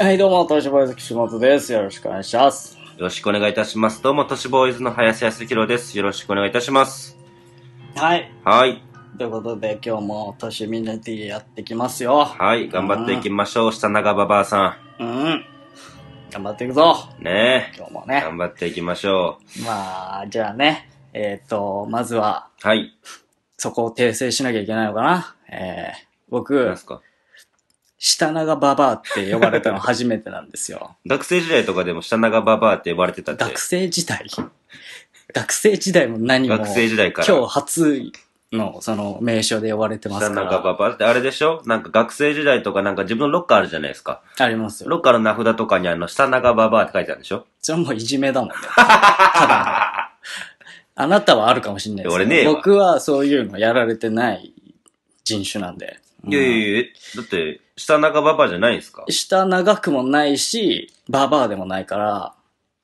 はい、どうも、都市ボーイズ岸本です。よろしくお願いします。よろしくお願いいたします。どうも、都市ボーイズの林康弘です。よろしくお願いいたします。はい。はい。ということで、今日も都市ミネティやってきますよ。はい、頑張っていきましょう、うん、下長ばばあさん。うん。頑張っていくぞ。ねえ。今日もね。頑張っていきましょう。まあ、じゃあね、えっ、ー、と、まずは。はい。そこを訂正しなきゃいけないのかな。えー、僕。何すか下長ババアって呼ばれたの初めてなんですよ。学生時代とかでも下長ババアって呼ばれてたって。学生時代 学生時代も何も。学生時代から。今日初の、その、名称で呼ばれてますから。下長ババアってあれでしょなんか学生時代とかなんか自分のロッカーあるじゃないですか。ありますよ。ロッカーの名札とかにあの、下長ババアって書いてあるでしょそれもういじめだもんね。あなたはあるかもしれないですけど、ね、俺ね僕はそういうのやられてない人種なんで。いやいやいや、だって、下長ババアじゃないんですか下長くもないし、ババアでもないから、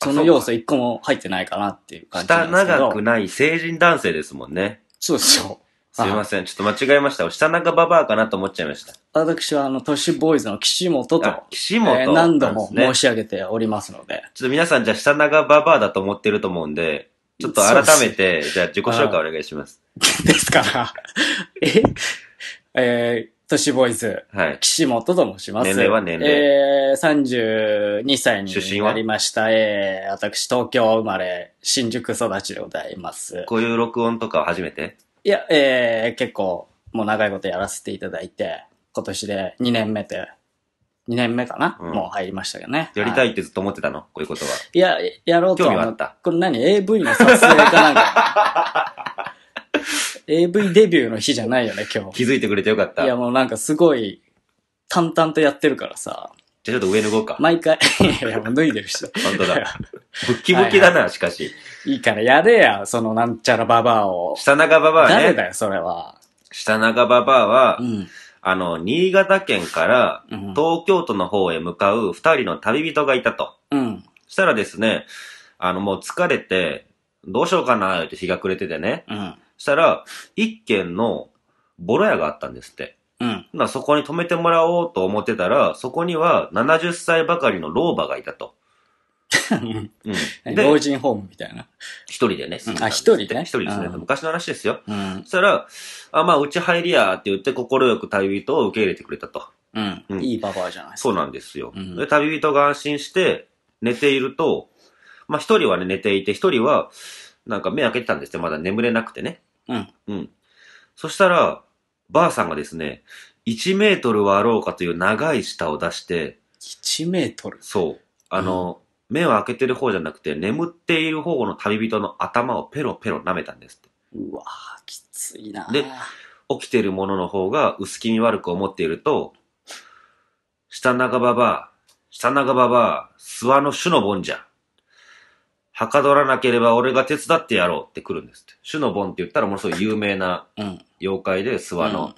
その要素一個も入ってないかなっていう感じ下長くない成人男性ですもんね。そうですよ。すいません。ちょっと間違えました。下中ババアかなと思っちゃいました。私は、あの、都市ボーイズの岸本と、岸本、え何度も申し上げておりますので。ちょっと皆さん、じゃあ下中ババアだと思ってると思うんで、ちょっと改めて、じゃあ自己紹介お願いします。ですから、え、えー、都市ボーイズ、はい、岸本と申します。年齢は年齢。えー、32歳になりました。えー、私、東京生まれ、新宿育ちでございます。こういう録音とか初めていや、えー、結構、もう長いことやらせていただいて、今年で2年目で、2年目かな、うん、もう入りましたけどね。やりたいってずっと思ってたの、はい、こういうことは。いや、やろうと思った。これ何 ?AV の撮影かなんか。AV デビューの日じゃないよね、今日。気づいてくれてよかった。いや、もうなんかすごい、淡々とやってるからさ。じゃあちょっと上脱ごうか。毎回、いや、もう脱いでるし。本当だ。っキぶキだな、しかし。いいからやれや、そのなんちゃらババアを。下長ババアね。誰だよ、それは。下長ババアは、うんあの、新潟県から東京都の方へ向かう二人の旅人がいたと。うん。したらですね、あの、もう疲れて、どうしようかなって日が暮れててね。うん。したら、一軒のボロ屋があったんですって。うん。そこに泊めてもらおうと思ってたら、そこには70歳ばかりの老婆がいたと。うん、老人ホームみたいな。一人でね。あ、一人で一人ですね。昔の話ですよ。うん、そしたら、あ、まあ、うち入りやって言って、快く旅人を受け入れてくれたと。うん。うん、いいババアじゃないですか。そうなんですよ。うん、で、旅人が安心して、寝ていると、まあ、一人はね、寝ていて、一人は、なんか目開けてたんですって、まだ眠れなくてね。うん。うん。そしたら、ばあさんがですね、1メートルはあろうかという長い舌を出して、1メートルそう。あの、うん、目を開けてる方じゃなくて、眠っている方の旅人の頭をペロペロ舐めたんですって。うわぁ、きついなで、起きてるものの方が薄気味悪く思っていると、下長ばば、下長ばば、諏訪の種の盆じゃ。はかどらなければ俺が手伝ってやろうって来るんですって。シュノボンって言ったらものすごい有名な妖怪で、諏訪の、うん、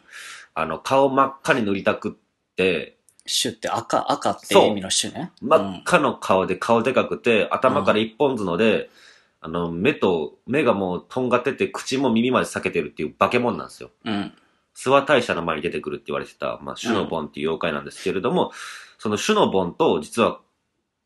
あの、顔真っ赤に塗りたくって、シュって赤、赤って意味のシね。真っ赤の顔で顔でかくて、頭から一本角で、うんあの、目と、目がもうとんがってて、口も耳まで裂けてるっていう化け物なんですよ。うん。諏訪大社の前に出てくるって言われてた、まあ、シュノボンっていう妖怪なんですけれども、うん、そのシュノボンと実は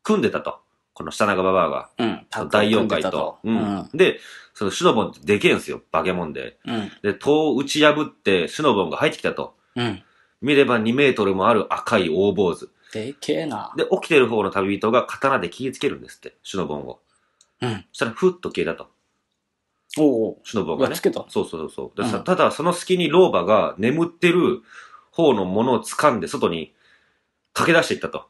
組んでたと。この下長ババアが、うん、第4回と。うん、で、そのシュノボンってでけえんすよ、化け物で。うん、で、塔を打ち破って、シュノボンが入ってきたと。うん、見れば2メートルもある赤い大坊主。でけえな。で、起きてる方の旅人が刀で切りつけるんですって、シュノボンを。うん。そしたら、ふっと消えたと。おお。シュノボンがね。つけた。そうそうそう。うん、ただ、その隙に老婆が眠ってる方のものを掴んで、外に駆け出していったと。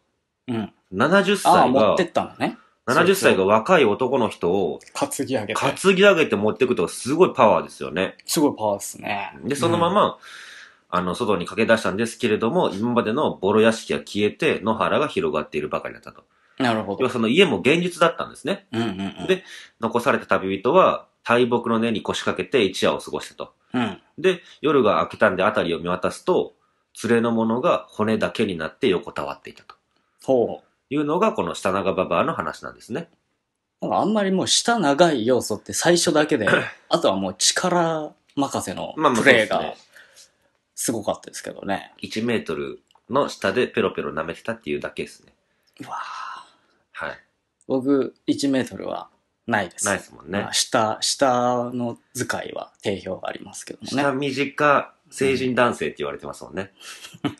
うん。70歳が。ああ、持ってったのね。70歳が若い男の人を担ぎ上げて。担ぎ上げて持っていくとすごいパワーですよね。すごいパワーですね。で、そのまま、うん、あの、外に駆け出したんですけれども、今までのボロ屋敷は消えて、野原が広がっているばかりだったと。なるほど。要はその家も現実だったんですね。うんうんうん、で、残された旅人は、大木の根に腰掛けて一夜を過ごしたと。うん、で、夜が明けたんで辺りを見渡すと、連れの者が骨だけになって横たわっていたと。ほう。いうのが、この下長ババアの話なんですね。あんまりもう下長い要素って最初だけで、あとはもう力任せのプレーがすごかったですけどね。1メートルの下でペロペロ舐めてたっていうだけですね。うわはい。僕、1メートルはないです。ないですもんね。まあ、下、下の図解は定評がありますけどね。下短成人男性って言われてますもんね。う ん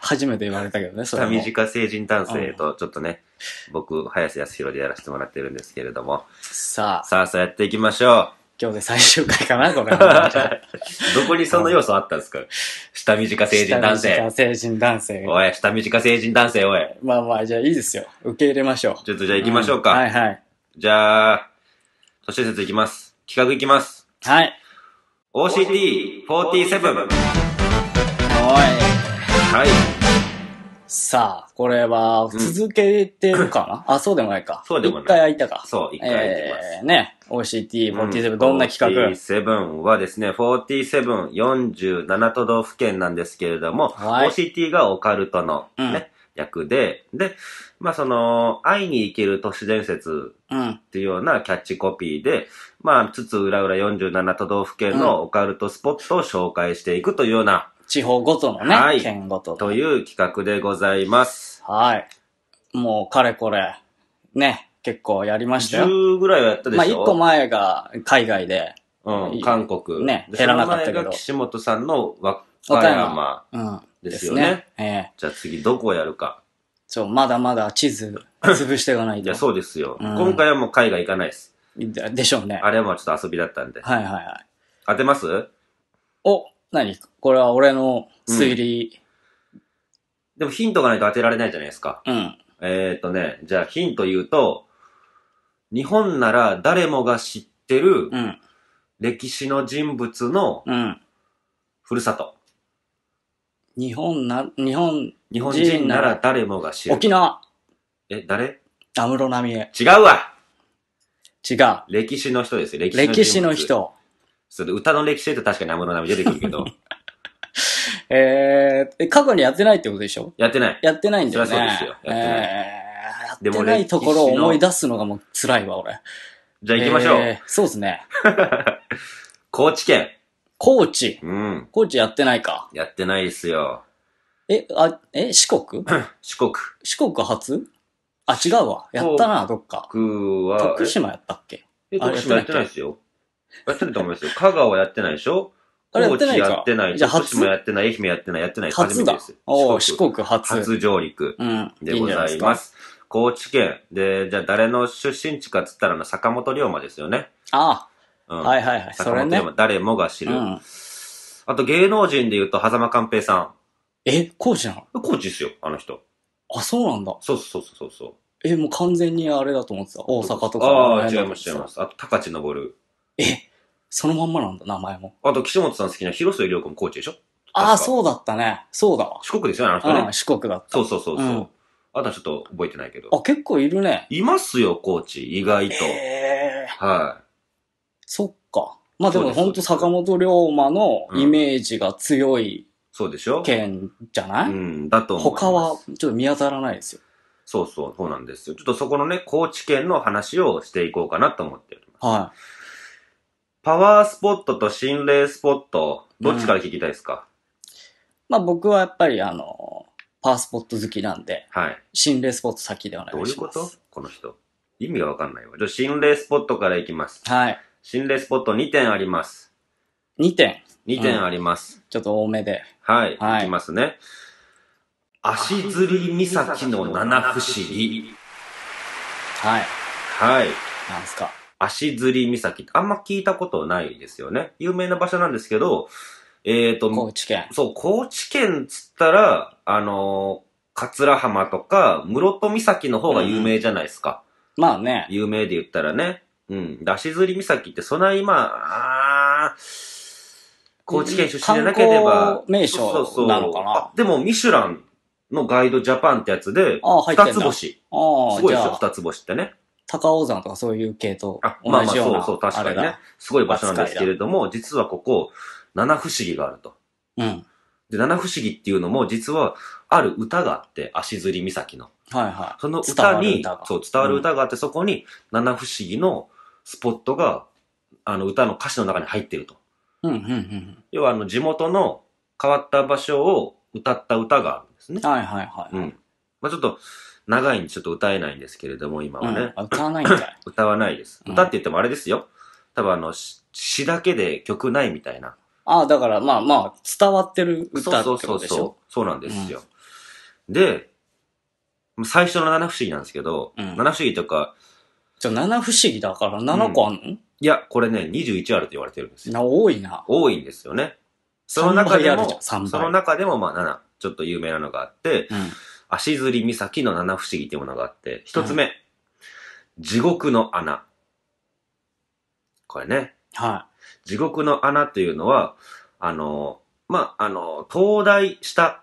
初めて言われたけどね、それ近成人男性と、ちょっとね、僕、早瀬康弘でやらせてもらってるんですけれども。さあ。さあさあやっていきましょう。今日で最終回かな、これ。どこにその要素あったんですか下短成人男性。下短成人男性。おい、下短成人男性、おい。まあまあ、じゃあいいですよ。受け入れましょう。ちょっとじゃあ行きましょうか。うん、はいはい。じゃあ、都市説いきます。企画いきます。はい。OCT47。はいさあ、これは続けてるかな、あ、そうでもないか。そうでもない。一回空いたか。そう、一回空いてます。えー、ね。OCT47、うん、どんな企画 ?47 はですね、47、47都道府県なんですけれども、はい、OCT がオカルトの、ね、うん役で、で、まあその、会いに行ける都市伝説っていうようなキャッチコピーで、うん、まあ、つつうらうら47都道府県のオカルトスポットを紹介していくというような地方ごとのね、はい県ごとという企画でございます。はい。もう、かれこれ、ね、結構やりましたよ。10ぐらいはやったでしまあ、一個前が海外で、うん、韓国。ね減らなかったけどその前が岸本さんの和和歌和山。うん。ですよね。ええじゃあ次どこをやるか。そう、まだまだ地図、潰していかないいや、そうですよ。うん今回はもう海外行かないです。ででしょうね。あれはもうちょっと遊びだったんで。はいはいはい。当てますお何これは俺の推理。でもヒントがないと当てられないじゃないですか。うん。えーっとね、じゃあヒント言うと、日本なら誰もが知ってるうん。歴史の人物のうん。ふるさと。日本な、日本、日本人なら誰もが知る。沖縄、え、誰安室奈美恵。違うわ違う。歴史の人ですよ歴史の人歴史の。人。それ歌の歴史で確かにムロナ美出てくるけど、えー、え過去にやってないってことでしょやってない。やってないんだよね。そりゃそうですよやってないえーやってないところを思い出すのがもう辛いわ、俺。じゃあ行きましょう。えーそうですね。高知県。高知。うん。高知やってないか。やってないですよ。え、あ、え、四国 四国。四国初あ、違うわ。やったな、どっか。僕は、徳島やったっけえ、徳島やってないですよ。やってると思いますよ。香川はやってないでしょ高知やってない、じゃあ徳初もやってない、愛媛やってない、やってない、初めてです。。お四国初。初上陸でございます。高知県。で、じゃあ誰の出身地かっつったら坂本龍馬ですよね。あうん。あ、はいはいはい。坂本龍馬、誰もが知る。あと芸能人で言うと、狭間寛平さん。え、高知なの高知ですよ、あの人。あ、そうなんだ。そうそうそうそうえ、もう完全にあれだと思ってた。大阪とか。ああ、違います、違います。あと、高知登る。え、そのまんまなんだ、名前も。あと、岸本さん好きな広末涼子もコーチでしょああ、そうだったね。そうだ四国ですよね、あの人ね。四国だった。そうそうそうそう。うん、あとはちょっと覚えてないけど。あ、結構いるね。いますよ、コーチ、意外と。へはい。そっか。まあでも本当坂本龍馬のイメージが強い、そうでしょ県じゃないうん、だと思う。他はちょっと見当たらないですよ。そうそう、そうなんですよ。ちょっとそこのね、高知県の話をしていこうかなと思っております。はい。パワースポットと心霊スポット、どっちから聞きたいですか、まあ僕はやっぱりあの、パワースポット好きなんで、はい。心霊スポット先ではいど願ういういうことこの人。意味がわかんないわ。じゃあ心霊スポットからいきます。はい。心霊スポット2点あります。2点、2点あります。ちょっと多めで。はい。はいいきますね。足釣り岬の七不思議。はい。はい。なんすか。足釣岬あんま聞いたことないですよね。有名な場所なんですけど、えっ、ー、と、高知県。そう、高知県つったら、あのー、桂浜とか、室戸岬の方が有名じゃないですか。うん、まあね。有名で言ったらね。うん。足釣岬って、そない、まあ、あ高知県出身じゃなければ。名所なのかなそうそうそうでも、ミシュランのガイドジャパンってやつで、二つ星。すごいですよ、二つ星ってね。高尾山とかそういう系と同じようなあ、まあまあ、そうそう、確かにね。すごい場所なんですけれども、実はここ、七不思議があると。うん。で、七不思議っていうのも、実は、ある歌があって、足摺岬の。はいはい。その歌に、歌そう、伝わる歌があって、うん、そこに、七不思議のスポットが、あの、歌の歌詞の中に入ってると。うん、うん、うん。要は、あの、地元の変わった場所を歌った歌があるんですね。はいはいはい。うん。まあちょっと、長いんでちょっと歌えないんですけれども、今はね。うん、歌わないんだ。歌わないです。歌って言ってもあれですよ。多分あの、詞だけで曲ないみたいな。ああ、だからまあまあ、伝わってる歌ってことでしょそうそうそう。そうなんですよ。うん、で、最初の七不思議なんですけど、うん、七不思議とか、じゃ七不思議だから7個あんの、うん、いや、これね、21あると言われてるんですよ。な、多いな。多いんですよね。その中でも、その中でもまあ7、ちょっと有名なのがあって、うん足摺岬の七不思議というものがあって、一つ目、はい、地獄の穴。これね。はい。地獄の穴というのは、あの、まあ、あの、東大下。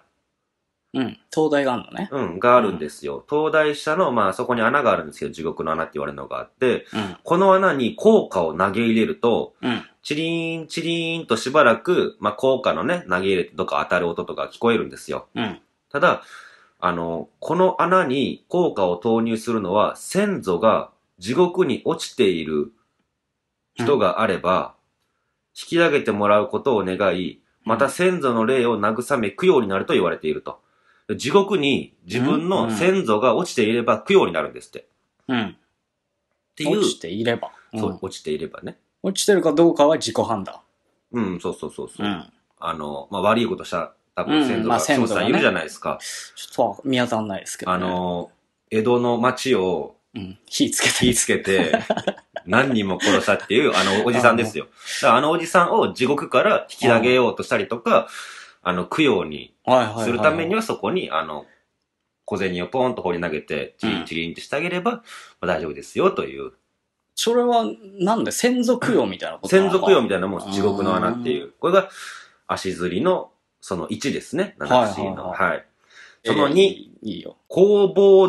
うん、灯台があるのね。うん、があるんですよ。灯台東大下の、まあ、そこに穴があるんですけど、地獄の穴って言われるのがあって、うん、この穴に効果を投げ入れると、うん、チリーン、チリーンとしばらく、まあ、効果のね、投げ入れとか当たる音とか聞こえるんですよ。うん、ただ、あの、この穴に効果を投入するのは、先祖が地獄に落ちている人があれば、引き上げてもらうことを願い、また先祖の霊を慰め供養になると言われていると。地獄に自分の先祖が落ちていれば供養になるんですって。うん。っていう。落ちていれば。うん、そう、落ちていればね。落ちてるかどうかは自己判断。うん、そうそうそうそう。うん、あの、まあ、悪いことした多分先祖が、うん、まあ、ね、いるじゃないですか。ちょっと見当たらないですけど、ね、あの、江戸の町を、うん、火つけて。火つけて、何人も殺したっていう、あのおじさんですよ。あのおじさんを地獄から引き上げようとしたりとか、あの、供養にするためにはそこに、あの、小銭をポンと放り投げて、チリンチリンってしてあげれば、うん、まあ、大丈夫ですよという。それは、なんで先祖供養みたいなことな先祖供養みたいなもん、地獄の穴っていう。これが、足摺りのその1ですね。七不思議の。はいその2、いいよ。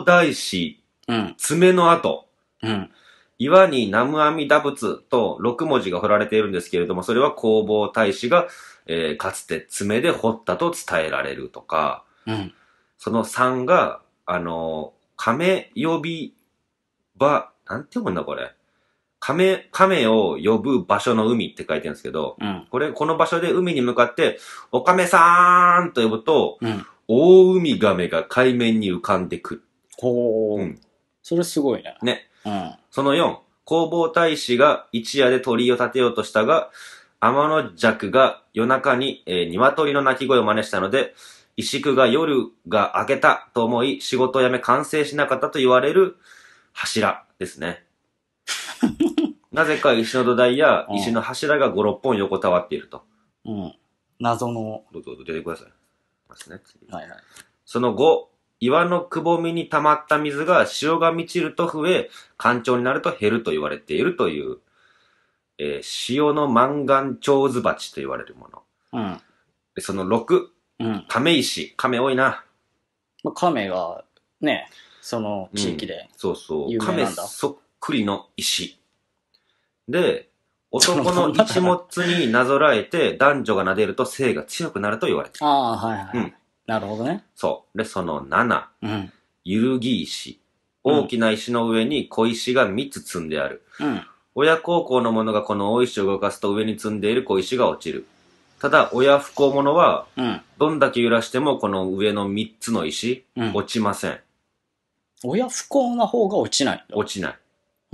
大師、うん。爪の跡。うん。岩に南無阿弥陀仏と6文字が彫られているんですけれども、それは工房大師が、えーかつて爪で彫ったと伝えられるとか、うん。その3が、あのー亀呼び場、なんて読むんだこれ。亀、亀を呼ぶ場所の海って書いてるんですけど、うん、これ、この場所で海に向かって、お亀さーんと呼ぶと、うん、大海亀が海面に浮かんでくる。ほー。うん、それすごいね。ね。うん、その4、弘法大師が一夜で鳥居を建てようとしたが、天の弱が夜中に、えー、鶏の鳴き声を真似したので、石工が夜が明けたと思い、仕事を辞め完成しなかったと言われる柱ですね。なぜか石の土台や石の柱が5、6本横たわっていると。うん。謎の。どうぞどうぞ出てください。ますね、次はいはい。その後、岩のくぼみに溜まった水が潮が満ちると増え、干潮になると減ると言われているという、えー潮の満願長ズ鉢と言われるもの。うん。でその6、うん。亀石。亀多いな。まあ、亀が、ね、その地域で。そうそう。亀そっくりの石。で、男の一物になぞらえて、男女が撫でると性が強くなると言われてる。ああ、はいはい。うん、なるほどね。そう。で、その7、うん、揺るぎ石。大きな石の上に小石が3つ積んである。うん、親孝行の者がこの大石を動かすと上に積んでいる小石が落ちる。ただ、親不幸者は、どんだけ揺らしてもこの上の3つの石、落ちません。親不幸な方が落ちない落ちない。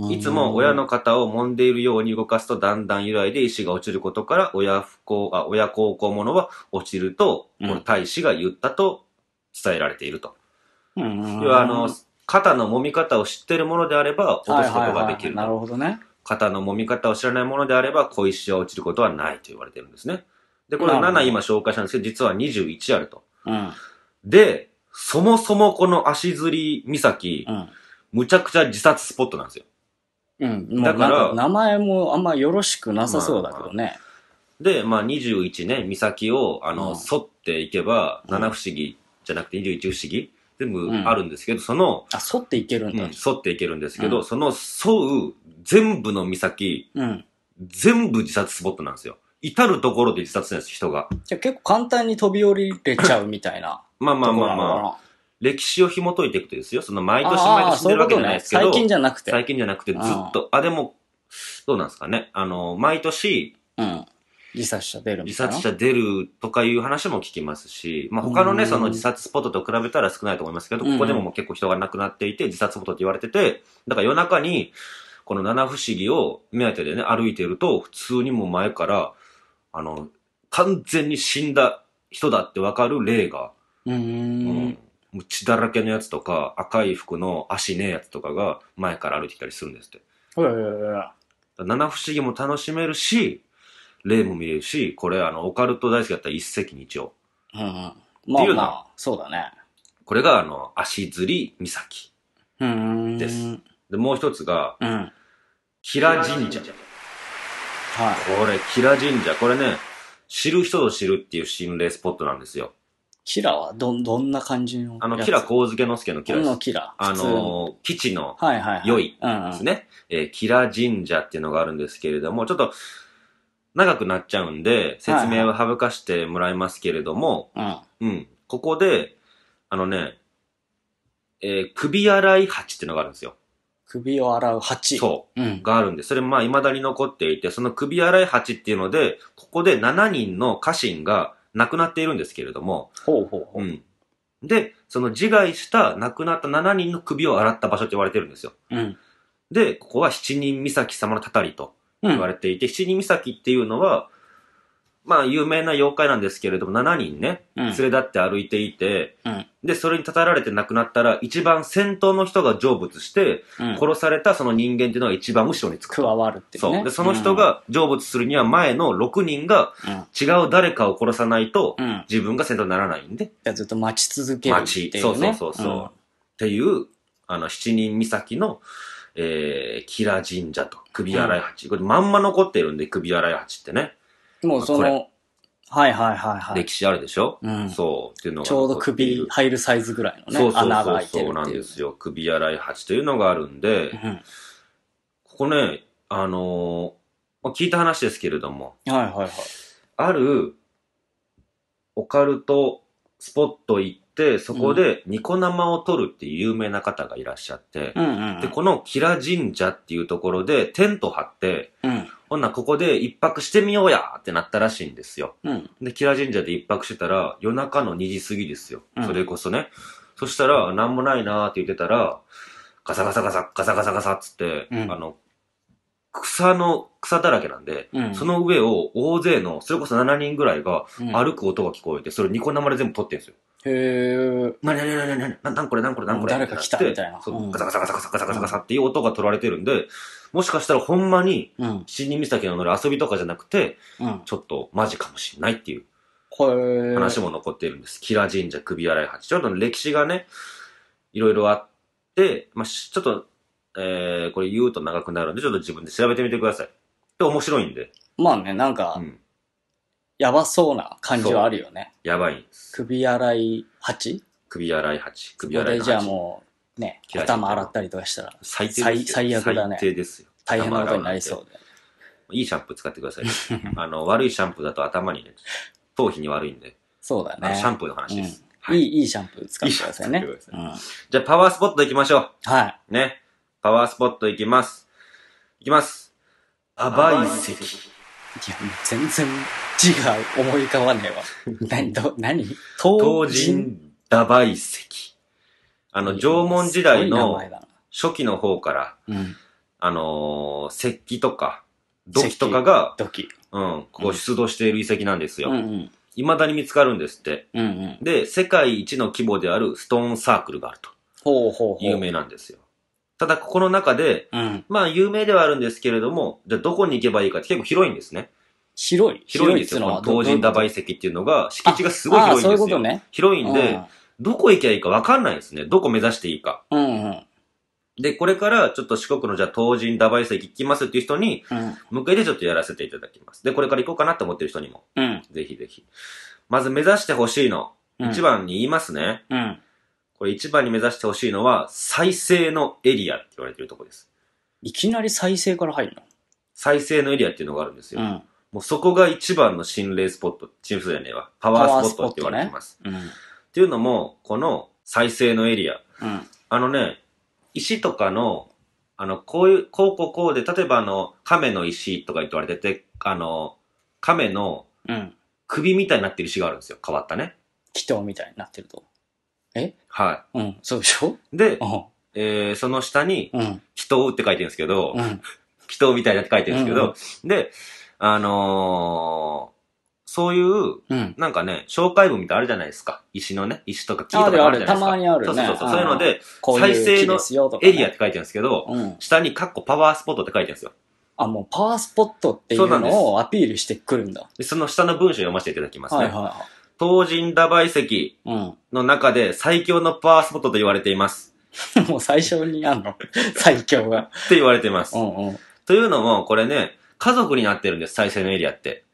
いつも親の肩を揉んでいるように動かすとだんだん由来で石が落ちることから親不幸、あ、親孝行者は落ちると、この大使が言ったと伝えられていると。うん、要はあの、肩の揉み方を知ってるものであれば落とすことができる。なるほどね。肩の揉み方を知らないものであれば小石は落ちることはないと言われてるんですね。で、これ7今紹介したんですけど、実は21あると。うん、で、そもそもこの足摺岬、うん、むちゃくちゃ自殺スポットなんですよ。うん。だから。名前もあんまよろしくなさそうだけどね。まあ、で、まあ21ね、岬を、あの、うん、沿っていけば、七不思議じゃなくて21不思議全部あるんですけど、うん、その、あ、沿っていけるんだ。うん、沿っていけるんですけど、その沿う全部の岬、全部自殺スポットなんですよ。至るところで自殺するんです、人が。じゃ結構簡単に飛び降りれちゃうみたいな。まあまあまあまあ。歴史を紐解いていくとですよ。その毎年毎年してるわけじゃないですけど。最近じゃなくて。最近じゃなくて、ずっと。あ、でも、どうなんですかね。あの、毎年、うん。自殺者出る自殺者出るとかいう話も聞きますし、まあ、他のね、その自殺スポットと比べたら少ないと思いますけど、ここでももう結構人が亡くなっていて、自殺スポットって言われてて、だから夜中に、この七不思議を目当てでね、歩いてると、普通にも前から、あの、完全に死んだ人だってわかる霊が、うんもう血だらけのやつとか、赤い服の足ねえやつとかが前から歩いてきたりするんですって。七不思議も楽しめるし、霊も見れるし、これあの、オカルト大好きだったら一石二鳥。うんうん。っいうのは。そうだね。これがあの、足釣り岬です。で、もう一つが、うん。キラ神社。はい。これ、キラ神社。これね、知る人ぞ知るっていう心霊スポットなんですよ。キラはど、どんな感じのあの、キラケ介スケのキラです。のキラ。あの、基地の、はいはい。良いですね。えキラ神社っていうのがあるんですけれども、ちょっと、長くなっちゃうんで、説明は省かしてもらいますけれども、はいはい、うん。ここで、あのね、えー、首洗い鉢っていうのがあるんですよ。首を洗う鉢。そう。うん、があるんで、それまあ未だに残っていて、その首洗い鉢っていうので、ここで7人の家臣が亡くなっているんですけれども、ほうほうほう。うん、で、その自害した亡くなった7人の首を洗った場所と言われてるんですよ。うん、で、ここは七人岬様のたたりと言われていて、うん、七人岬っていうのは、まあ、有名な妖怪なんですけれども、7人ね、連れ立って歩いていて、うんで、それにたたられて亡くなったら、一番先頭の人が成仏して、うん殺されたその人間っていうのが一番後ろにつく。加わるっていうねそう。で、その人、が成仏するには前の6人が違う誰かを殺さないと自分が先頭にならないんで、っじゃずっと待ち続けるっていう、ね、待ちそうそうそうそていう、あの、七人岬の、えー、キラ神社と、首洗い鉢。これまんま残ってるんで、首洗い鉢ってね。もうその、はいはいはいはい。歴史あるでしょ、うん、そう。っていうのが。ちょうど首入るサイズぐらいのね。そうそう穴が開いてるそうなんですよ。首洗い鉢というのがあるんで、うん、ここね、あのー、聞いた話ですけれども、はいはいはい。ある、オカルトスポット行っ、そこでニコ生を撮るっていう有名な方がいらっしゃって、で、このキラ神社っていうところでテント張って、うん、ほんなここで一泊してみようやってなったらしいんですよ。うん、で、キラ神社で一泊してたら夜中の2時過ぎですよ。それこそね。うん、そしたら、何もないなーって言ってたら、ガサガサガサ、ガサガサガサっつって、あの、草の、草だらけなんで、うん、その上を大勢の、それこそ7人ぐらいが歩く音が聞こえて、それニコ生で全部撮ってるんですよ。へえ。なになになになにななんこれなんこれなんこれ誰か来たみたいな。そう、ガサガサガサガサガサガサガサっていう音が取られてるんで、もしかしたらほんまに、死人岬の乗る遊びとかじゃなくて、ちょっとマジかもしんないっていう話も残っているんです。キラ神社首洗い八。ちょっと歴史がね、いろいろあって、まあ、ちょっと、えー、これ言うと長くなるんで、ちょっと自分で調べてみてください。で、面白いんで。まあね、なんか、うんやばそうな感じはあるよね。やばいんです。首洗い八？首洗い八。首洗いでじゃあもう、ね、頭洗ったりとかしたら最低です最最悪だね最低ですよ。大変なことになりそうで。いいシャンプー使ってください。あの、悪いシャンプーだと頭にね、頭皮に悪いんで、そうだね。シャンプーの話です。はいいい、いいシャンプー使ってくださいねいうんじゃあパワースポット行きましょう。はい。ね。パワースポット行きます。行きます。アバイいや、全然字が思い浮かばねえわ。何、ど、何東人打倍石。あの、縄文時代の初期の方から、うん、あのー、石器とか、土器とかが、土器。うん、こ出土している遺跡なんですよ。うん、うん未だに見つかるんですって、うんうん。で、世界一の規模であるストーンサークルがあると。ほうほうほう。有名なんですよ。ただ、ここの中で、うん。まあ、有名ではあるんですけれども、じゃあ、どこに行けばいいかって結構広いんですね。広い広いんですよ。この東神田梅石っていうのが、敷地がすごい広いんうでうすよ。ね。広いんで、どこ行けばいいか分かんないですね。どこ目指していいか。うん。うんうんで、これから、ちょっと四国の、じゃあ、東神田売石行きますっていう人に、向けてちょっとやらせていただきます。で、これから行こうかなと思ってる人にも、うん。ぜひぜひ。まず目指してほしいの。一番に言いますね。うん。これ一番に目指してほしいのは、再生のエリアって言われてるとこです。いきなり再生から入るの再生のエリアっていうのがあるんですよ。うん、もうそこが一番の心霊スポット、チームスじゃねえわ。パワースポットって言われてます。ねうん、っていうのも、この再生のエリア、うん、あのね、石とかの、あの、こういう、こうこうこうで、例えばあの、亀の石とか言われてて、あの、亀の首みたいになってる石があるんですよ。変わったね。祈祷みたいになってると。えはい。うん、そうでしょで、えー、その下に、人をって書いてるんですけど、うん、人みたいなって書いてるんですけど、うんうん、で、あのー、そういう、なんかね、紹介文みたいあるじゃないですか。石のね、石とか木とかあるじゃないですか。たまにあるね。そうそうそう。そういうので、再生のエリアって書いてるんですけど、下にカッコパワースポットって書いてるんですよ。あ、もうパワースポットっていうのをアピールしてくるんだ。その下の文章読ませていただきますね。はいはいはい。東神打売席の中で最強のパワースポットと言われています。もう最初にあんの。最強が。って言われています。うんうん。というのも、これね、家族になってるんです、再生のエリアって。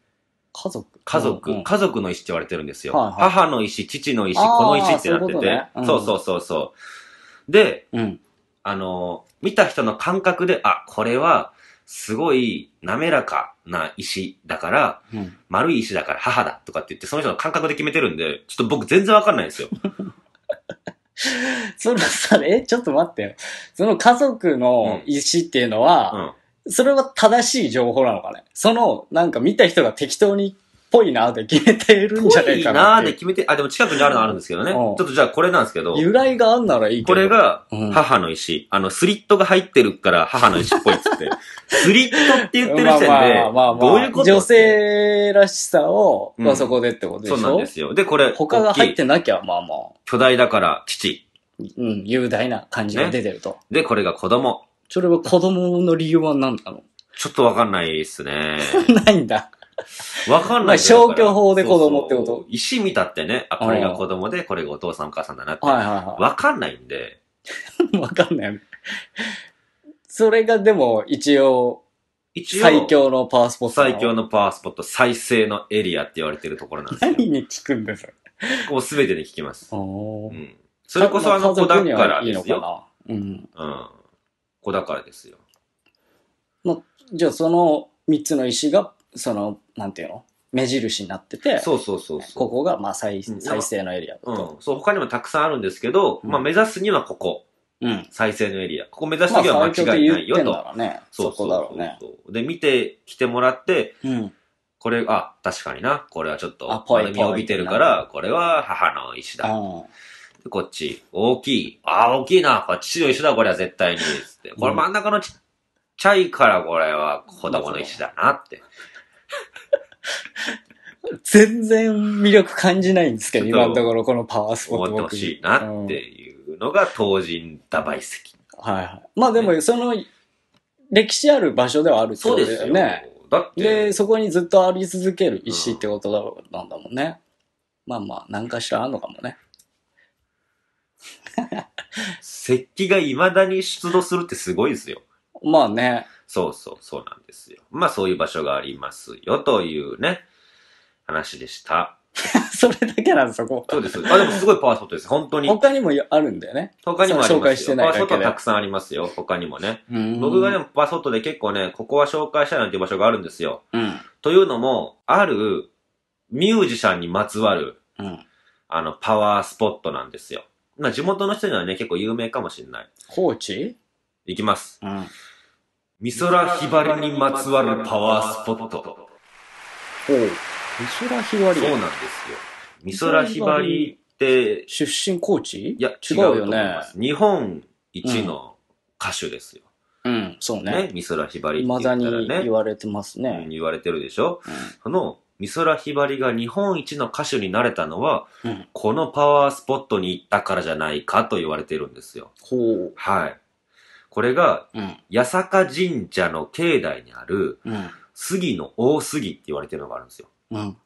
家族。家族、うんうん家族の石って言われてるんですよ。はいはい母の石、父の石、この石ってなってそううて。そうねうんそうそうそう。で、うん。あのー見た人の感覚で、あ、これは、すごい滑らかな石だから、うん、丸い石だから母だとかって言って、その人の感覚で決めてるんで、ちょっと僕全然わかんないんですよ。そのさ、え、ちょっと待ってよ。その家族の石っていうのは、うん、それは正しい情報なのかねその、なんか見た人が適当にぽいなで決めてるんじゃないかなっぽいなで決めて、あ、でも近くにあるのあるんですけどね。ちょっとじゃあこれなんですけど。由来があんならいいけど。これが、母の石。あの、スリットが入ってるから母の石っぽいっつって。スリットって言ってる時点で、どういうこと女性らしさを、まあそこでってことでしょ、そうなんですよ。で、これ。他が入ってなきゃ、まあまあ。巨大だから、父。うん、雄大な感じが出てると。で、これが子供。それは子供の理由は何なのちょっとわかんないですね。ないんだ。わかんない消去法で子供ってこと石見たってね、あ、これが子供で、これがお父さんお母さんだなって。わかんないんで。わかんない。それがでも一応、一応、最強のパワースポット。最強のパワースポット、再生のエリアって言われてるところなんですよ。何に聞くんですかもうすべてに聞きます。それこそあの子だからですよ。うん。子だからですよ。まじゃあその3つの石がその、なんていうの目印になってて、そうそうそうそう。ここが、まあ再、再生のエリアと、うん。そう、他にもたくさんあるんですけど、まあ、目指すにはここ。うん。再生のエリア。ここ目指すには間違いないよと。まあ、ね、そうそうそうそうで、見てきてもらって、うん。これ、あ、確かにな。これはちょっと、丸みを帯びてるから、これは母の石だ。うんこっち、大きい。ああ、大きいな。これ父の石だ、これは絶対に。つって。これ真ん中のちっちゃいから、これは子供の石だなって。全然魅力感じないんですけど、今のところこのパワースポット。思ってほしいなっていうのが東人ダ倍席。石。はいはい。まあでも、その、歴史ある場所ではあるってことですよね。だって。で、そこにずっとあり続ける石ってことだ、うん、なんだもんね。まあまあ、何かしらあんのかもね。石器が未だに出土するってすごいですよ。まあね。そうそう、そうなんですよ。まあそういう場所がありますよというね、話でした。それだけなんそこ。そうです。あ、でもすごいパワースポットです。本当に。他にもあるんだよね。他にもありますよ。紹介してないパワースポットたくさんありますよ。他にもね。僕がでもパワースポットで結構ね、ここは紹介したいなんていう場所があるんですよ。うん、というのも、あるミュージシャンにまつわる、うん、あの、パワースポットなんですよ。まあ、地元の人にはね、結構有名かもしれない。高知行きます。うん美空ひばりにまつわるパワースポット。おう。美空ひばりそうなんですよ。美空ひばりって、出身高知いや、違うよね。日本一の歌手ですよ。うん、うん、そうね。ね、美空ひばりって言ったらね。だに言われてますね。言われてるでしょ、うん、その、美空ひばりが日本一の歌手になれたのは、うん、このパワースポットに行ったからじゃないかと言われてるんですよ。ほう。はい。これが、八坂神社の境内にある、杉の大杉って言われてるのがあるんですよ。うん、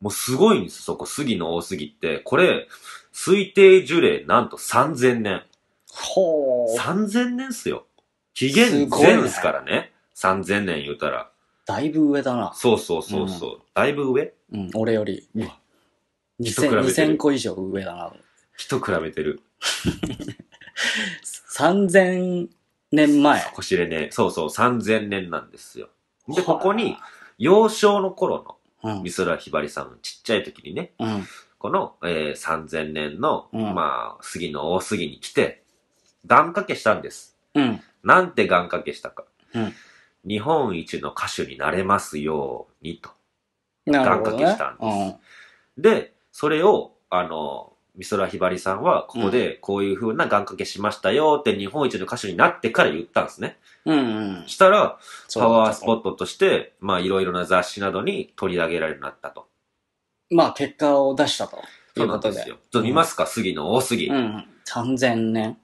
もうすごいんですそこ、杉の大杉って。これ、推定樹齢なんと3000年。ほー。3000年っすよ。紀元前っすからね。ね3000年言うたら。だいぶ上だな。そうそうそうそう。うん、だいぶ上うん、俺より。うん、2000, 2000個以上上だな。人比べてる。3000 年前。こしれね、そうそう、3000年なんですよ。で、ここに、幼少の頃の、美空ひばりさん、ちっちゃい時にね、うん、この、えー、3000年の、うん、まあ、杉の大杉に来て、願掛けしたんです。うん、なんて願掛けしたか。日本一の歌手になれますようにと、願掛けしたんです。で、それを、あの、美空ひばりさんは、ここでこういう風な願掛けしましたよって日本一の歌手になってから言ったんですね。うんうん。したら、パワースポットとして、まあいろいろな雑誌などに取り上げられるようになったと。まあ結果を出したと。いうことで。すよ。と見ますか、杉の大杉。うん。3000年。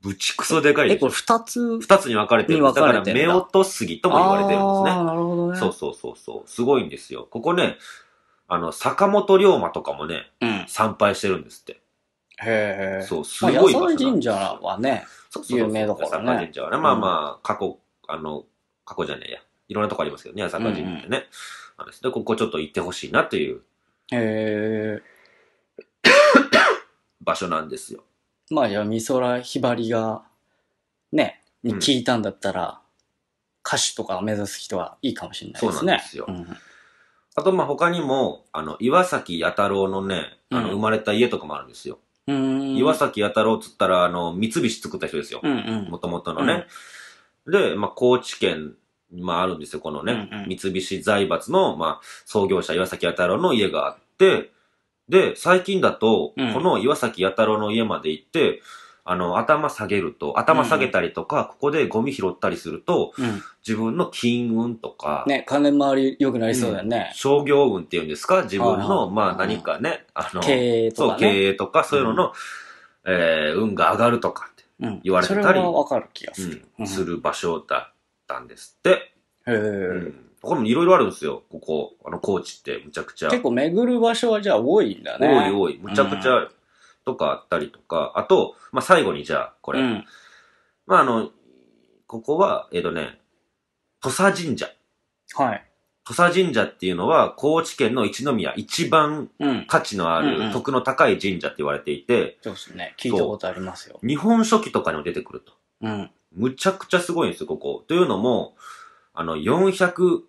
ぶちくそでかいでえ、これ二つ二つに分かれてる。だから、目音杉とも言われてるんですね。ああ、なるほどね。そうそうそうそう。すごいんですよ。ここね、あの、坂本龍馬とかもね、うん、参拝してるんですって。へえ。そう、すごい場所な、神社はね、そうそう有名だからね。坂神社はね、まあまあ、過去、あの、過去じゃねえや。いろんなとこありますけどね、坂神社ね。うんうん、で、ここちょっと行ってほしいなという。へえ。場所なんですよ。まあ、じ美空ひばりが、ね、に聞いたんだったら、うん、歌手とか目指す人はいいかもしれないですね。そうなんですよ。うんあと、ま他にも、あの、岩崎弥太郎のね、あの、生まれた家とかもあるんですよ。うん。岩崎弥太郎っつったら、あの、三菱作った人ですよう。ん。もともとのね。で、まあ、高知県、まあ、あるんですよ、このね、うんうん三菱財閥の、まあ、創業者岩崎弥太郎の家があって、で、最近だと、うんこの岩崎弥太郎の家まで行って、あの、頭下げると、頭下げたりとか、ここでゴミ拾ったりすると、うん自分の金運とか、ね、金回周り良くなりそうだよね。商業運っていうんですか自分の、まあ何かね、あの、経営とそう、経営とか、そういうのの、えー運が上がるとかってうん言われてたりそれはわかる気がする。うんする場所だったんですって。へうーん。これもいろいろあるんですよ、ここ。あの、高知って、むちゃくちゃ。結構巡る場所はじゃあ多いんだね。多い多い。むちゃくちゃある。とかあったりとか、あと、まあ、最後にじゃあ、これ。うん、まあ、あの、ここは、えっ、ー、とね、土佐神社。はい。土佐神社っていうのは、高知県の一宮一番価値のある、徳の高い神社って言われていて、そうですね。聞いたことありますよ。日本書紀とかにも出てくると。うん。むちゃくちゃすごいんですよ、ここ。というのも、あの、460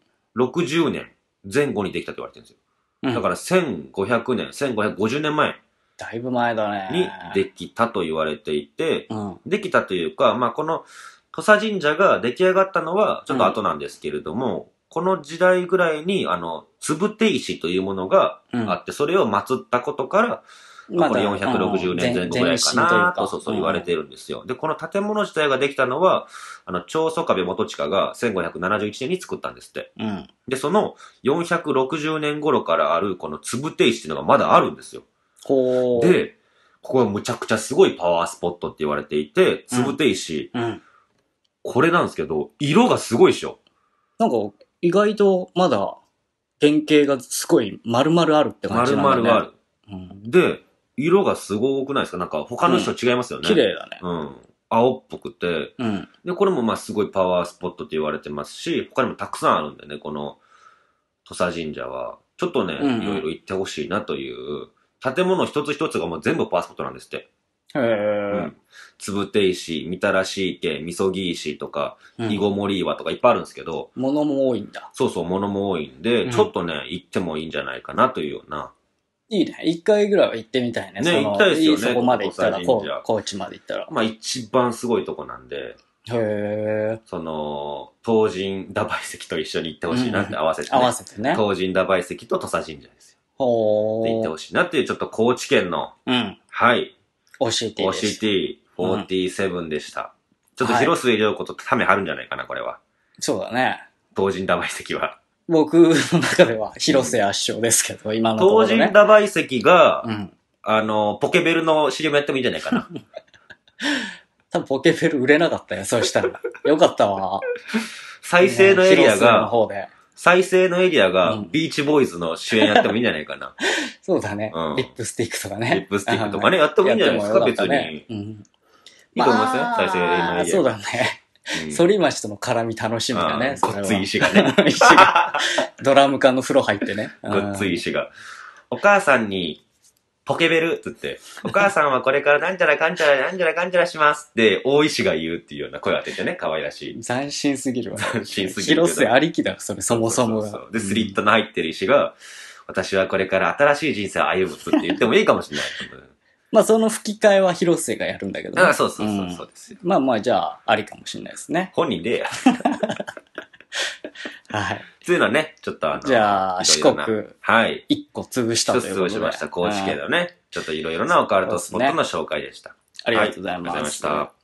年前後にできたって言われてるんですよ。だから1500年、1550年前だいぶ前だね。にできたと言われていて、うん、できたというか、まあ、この土佐神社が出来上がったのはちょっと後なんですけれども、うん、この時代ぐらいに、あの、つぶて石というものがあって、うん、それを祀ったことから、まあ、これ460年前後ぐらいかなと、そうそう言われているんですよ。で、この建物自体ができたのは、あの、長宗壁元近が1571年に作ったんですって。うん、で、その460年頃からある、このつぶて石っていうのがまだあるんですよ。うんほう。で、ここはむちゃくちゃすごいパワースポットって言われていて、つぶていうん。これなんですけど、色がすごいっしょ。なんか、意外とまだ原型がすごい丸々あるって感じなんだね。丸々ある。うん、で、色がすごくないですかなんか他の人違いますよね。綺、う、麗、ん、だね。うん。青っぽくて、うん、で、これもまあすごいパワースポットって言われてますし、他にもたくさんあるんでね、この土佐神社は。ちょっとね、うんうん、いろいろ行ってほしいなという建物一つ一つがもう全部パースポットなんですって。へうつぶて石、みたらし池、みそぎ石とか、いごもり岩とかいっぱいあるんですけど。物も多いんだ。そうそう、物も多いんで、ちょっとね、行ってもいいんじゃないかなというような。いいね。一回ぐらいは行ってみたいね。ね、行ったですよね。そこまで行ったら、高知まで行ったら。まあ一番すごいとこなんで。へその、東神打梅石と一緒に行ってほしいなって合わせて、合わせてね。東神打梅石と土佐神社ですよ。ほって言ってほしいなっていう、ちょっと高知県の、うん。はい、OCT OCT47 でした。ちょっと広末涼子とため張るんじゃないかな、これは。そうだね。当人打バ席は。僕の中では広瀬圧勝ですけど、今のとこ当ろ人ね。ダ席が、うん。あの、ポケベルの CM やってもいいんじゃないかな。多分ポケベル売れなかったよ、そうしたら。よかったわ。再生のエリアのが、方で。再生のエリアがビーチボーイズの主演やってもいいんじゃないかな。そうだね、うんリップスティックとかね。リップスティックとかね、やってもいいんじゃないですか、別に。いいうん、いと思いますよ、再生のエリア。そうだね。ソリ反町との絡み楽しみだね。そごっつい石がね。石がドラム缶の風呂入ってね。ごっつい。い石が。お母さんにポケベルっつって、お母さんはこれからなんちゃらかんちゃらなんちゃらかんちゃらしますって、大石が言うっていうような声当ててね、可愛らしい。斬新すぎるわ。斬新すぎる。広瀬ありきだ、それ、そもそもが。そうで、スリットの入ってる石が、私はこれから新しい人生を歩むって言ってもいいかもしれない。まあその吹き替えは広瀬がやるんだけど、ね、ああそうそうそうそうですよ、うん、まあまあじゃあありかもしれないですね。本人でや。はい。というのはね、ちょっとあの、じゃあ、四国、はい。一個潰したということで。一潰しました。高知県のね、ちょっといろいろなオカルトスポットの紹介でした。ありがとうございました。